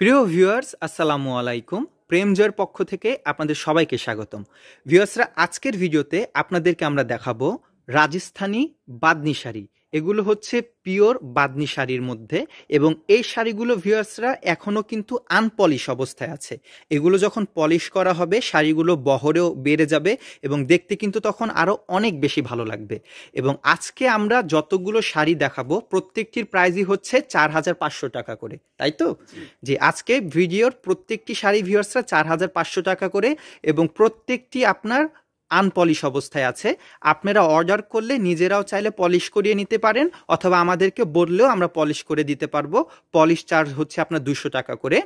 প্রিয় ভিউয়ার্স আসসালামু আলাইকুম প্রেমজয়ের পক্ষ থেকে আপনাদের সবাইকে স্বাগতম ভিউয়ার্সরা আজকের ভিডিওতে আপনাদেরকে আমরা দেখাবো রাজস্থানী বাদনিসারি এগুলো হচ্ছে পিওর বাদনি শাড়ির মধ্যে এবং এই শাড়িগুলো ভিউয়ার্সরা এখনও কিন্তু আনপলিশ অবস্থায় আছে এগুলো যখন পলিশ করা হবে শাড়িগুলো বহরেও বেড়ে যাবে এবং দেখতে কিন্তু তখন আরও অনেক বেশি ভালো লাগবে এবং আজকে আমরা যতগুলো শাড়ি দেখাবো প্রত্যেকটির প্রাইজই হচ্ছে চার হাজার পাঁচশো টাকা করে তাই তো যে আজকে ভিডিওর প্রত্যেকটি শাড়ি ভিউয়ার্সরা চার হাজার পাঁচশো টাকা করে এবং প্রত্যেকটি আপনার আনপলিশ অবস্থায় আছে আপনারা অর্ডার করলে নিজেরাও চাইলে পলিশ করিয়ে নিতে পারেন অথবা আমাদেরকে বললেও আমরা পলিশ করে দিতে পারবো পলিশ চার্জ হচ্ছে আপনার দুশো টাকা করে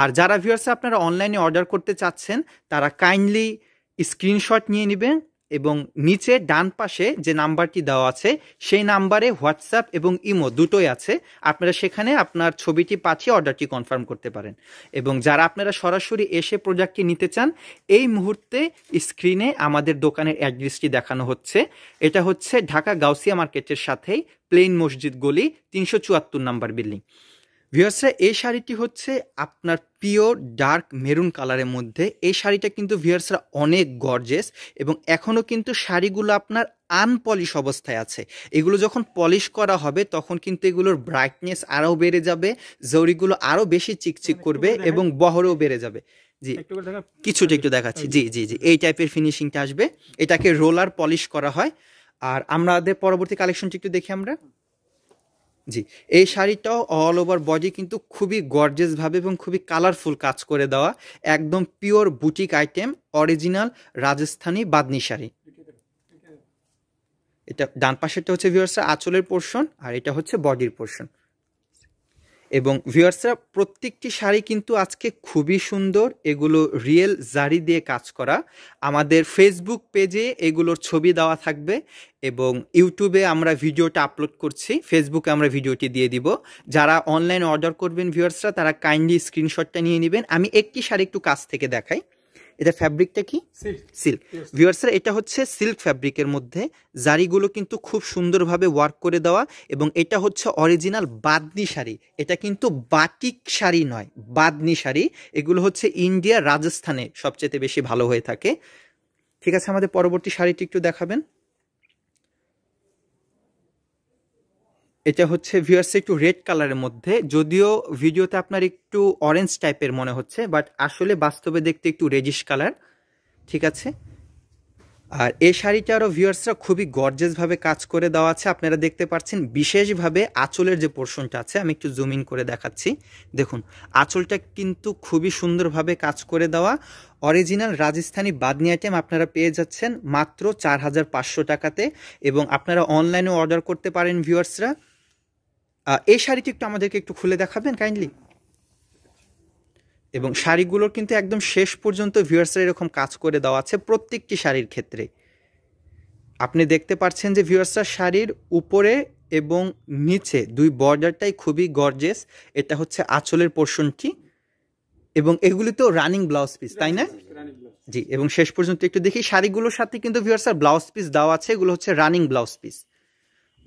আর যারা ভিউয়ার্সে আপনারা অনলাইনে অর্ডার করতে চাচ্ছেন তারা কাইন্ডলি স্ক্রিনশট নিয়ে নেবেন এবং নিচে ডান পাশে যে নাম্বারটি দেওয়া আছে সেই নাম্বারে হোয়াটসঅ্যাপ এবং ইমো দুটোই আছে আপনারা সেখানে আপনার ছবিটি পাঠিয়ে অর্ডারটি কনফার্ম করতে পারেন এবং যারা আপনারা সরাসরি এসে প্রোডাক্টটি নিতে চান এই মুহূর্তে স্ক্রিনে আমাদের দোকানের অ্যাড্রেসটি দেখানো হচ্ছে এটা হচ্ছে ঢাকা গাউসিয়া মার্কেটের সাথেই প্লেন মসজিদ গলি তিনশো চুয়াত্তর নাম্বার বিল্ডিং ভিউয়ার্সরা এই শাড়িটি হচ্ছে আপনার পিওর ডার্ক মেরুন কালারের মধ্যে এই শাড়িটা কিন্তু ভিউয়ার্সরা অনেক গর্জেস এবং এখনও কিন্তু শাড়িগুলো আপনার আনপলিশ অবস্থায় আছে এগুলো যখন পলিশ করা হবে তখন কিন্তু এগুলোর ব্রাইটনেস আরও বেড়ে যাবে জরিগুলো আরও বেশি চিকচিক করবে এবং বহরেও বেড়ে যাবে জি কিছুটা একটু দেখাচ্ছি জি জি জি এই টাইপের ফিনিশিংটা আসবে এটাকে রোলার পলিশ করা হয় আর আমাদের পরবর্তী কালেকশনটি একটু দেখি আমরা জি এই শাড়িটাও অল ওভার বডি কিন্তু খুবই গর্জেসভাবে এবং খুবই কালারফুল কাজ করে দেওয়া একদম pure boutique item original Rajasthani bandhani sari এটা ডান পাশেরটা হচ্ছে ভিউয়ার্সের আঁচলের পোর্শন আর এটা হচ্ছে বডির পোর্শন এবং ভিউয়ার্সরা প্রত্যেকটি শাড়ি কিন্তু আজকে খুবই সুন্দর এগুলো রিয়েল জারি দিয়ে কাজ করা আমাদের ফেসবুক পেজে এগুলোর ছবি দেওয়া থাকবে এবং ইউটিউবে আমরা ভিডিওটা আপলোড করছি ফেসবুকে আমরা ভিডিওটি দিয়ে দিব যারা অনলাইন অর্ডার করবেন ভিউয়ার্সরা তারা কাইন্ডলি স্ক্রিনশটটা নিয়ে নেবেন আমি একটি শাড়ি একটু কাছ থেকে দেখাই এটা ফ্যাব্রিকটা কি সিল্ক ভিউয়ার্সরা এটা হচ্ছে সিল্ক ফ্যাব্রিকের মধ্যে জারিগুলো কিন্তু খুব সুন্দরভাবে ওয়ার্ক করে দেওয়া এবং এটা হচ্ছে অরিজিনাল বাদনি শাড়ি এটা কিন্তু বাটিক শাড়ি নয় বাদনি শাড়ি এগুলো হচ্ছে ইন্ডিয়া রাজস্থানে সবচেয়ে বেশি ভালো হয়ে থাকে ঠিক আছে আমাদের পরবর্তী শাড়িটি একটু দেখাবেন এটা হচ্ছে ভিউয়ার্স একটু রেড কালারের মধ্যে যদিও ভিডিওতে আপনার একটু অরেঞ্জ টাইপের মনে হচ্ছে বাট আসলে বাস্তবে দেখতে একটু রেজিশ কালার ঠিক আছে আর এই শাড়িটারও ভিউয়ার্সরা খুবই গর্জেসভাবে কাজ করে দেওয়া আছে আপনারা দেখতে পাচ্ছেন বিশেষভাবে আঁচলের যে পোর্শনটা আছে আমি একটু জুম ইন করে দেখাচ্ছি দেখুন আঁচলটা কিন্তু খুবই সুন্দরভাবে কাজ করে দেওয়া অরিজিনাল রাজস্থানী বাদনি আইটেম আপনারা পেয়ে যাচ্ছেন মাত্র চার হাজার পাঁচশো টাকাতে এবং আপনারা অনলাইনে অর্ডার করতে পারেন ভিউয়ার্সরা এই শাড়িটি একটু আমাদেরকে একটু খুলে দেখাবেন কাইন্ডলি এবং শাড়িগুলোর কিন্তু একদম শেষ পর্যন্ত ভিউয়ার্সরা এরকম কাজ করে দেওয়া আছে প্রত্যেকটি শাড়ির ক্ষেত্রে আপনি দেখতে পাচ্ছেন যে ভিউয়ার্সরা শাড়ির উপরে এবং নিচে দুই বর্ডারটাই খুবই গর্জেস এটা হচ্ছে আঁচলের পোর্শনটি এবং এগুলি তো রানিং ব্লাউজ পিস তাই না জি এবং শেষ পর্যন্ত একটু দেখি শাড়িগুলোর সাথে কিন্তু ভিউয়ার্সার ব্লাউজ পিস দেওয়া আছে এগুলো হচ্ছে রানিং ব্লাউজ পিস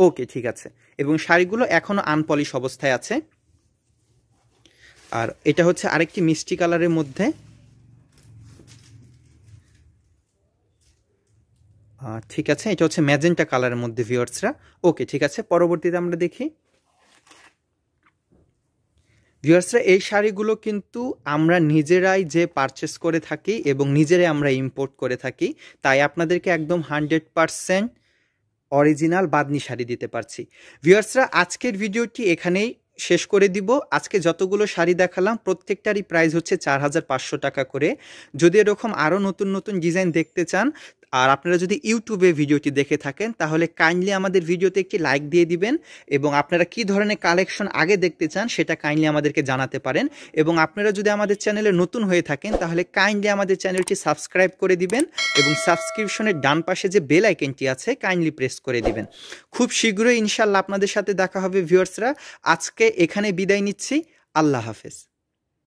ওকে ঠিক আছে এবং শাড়িগুলো এখনও আনপলিশ অবস্থায় আছে আর এটা হচ্ছে আরেকটি মিষ্টি কালারের মধ্যে ঠিক আছে এটা হচ্ছে ম্যাজেন্টা কালারের মধ্যে ভিওয়ার্সরা ওকে ঠিক আছে পরবর্তীতে আমরা দেখি ভিওয়ার্সরা এই শাড়িগুলো কিন্তু আমরা নিজেরাই যে পারচেস করে থাকি এবং নিজেরাই আমরা ইম্পোর্ট করে থাকি তাই আপনাদেরকে একদম hundred percent original bandhani sari দিতে পারছি ভিউয়ার্সরা আজকের ভিডিওটি এখানেই শেষ করে দিব আজকে যতগুলো শাড়ি দেখালাম প্রত্যেকটারই প্রাইস হচ্ছে চার টাকা করে যদি এরকম আরও নতুন নতুন ডিজাইন দেখতে চান আর আপনারা যদি ইউটিউবে ভিডিওটি দেখে থাকেন তাহলে কাইন্ডলি আমাদের ভিডিওতে একটি লাইক দিয়ে দিবেন এবং আপনারা কি ধরনের কালেকশন আগে দেখতে চান সেটা কাইন্ডলি আমাদেরকে জানাতে পারেন এবং আপনারা যদি আমাদের চ্যানেলে নতুন হয়ে থাকেন তাহলে কাইন্ডলি আমাদের চ্যানেলটি সাবস্ক্রাইব করে দিবেন এবং সাবস্ক্রিপশনের ডান পাশে যে বেল আইকনটি আছে কাইন্ডলি প্রেস করে দিবেন খুব শীঘ্রই ইনশাল্লাহ আপনাদের সাথে দেখা হবে ভিউয়ার্সরা আজকে এখানে বিদায় নিচ্ছি আল্লাহ হাফেজ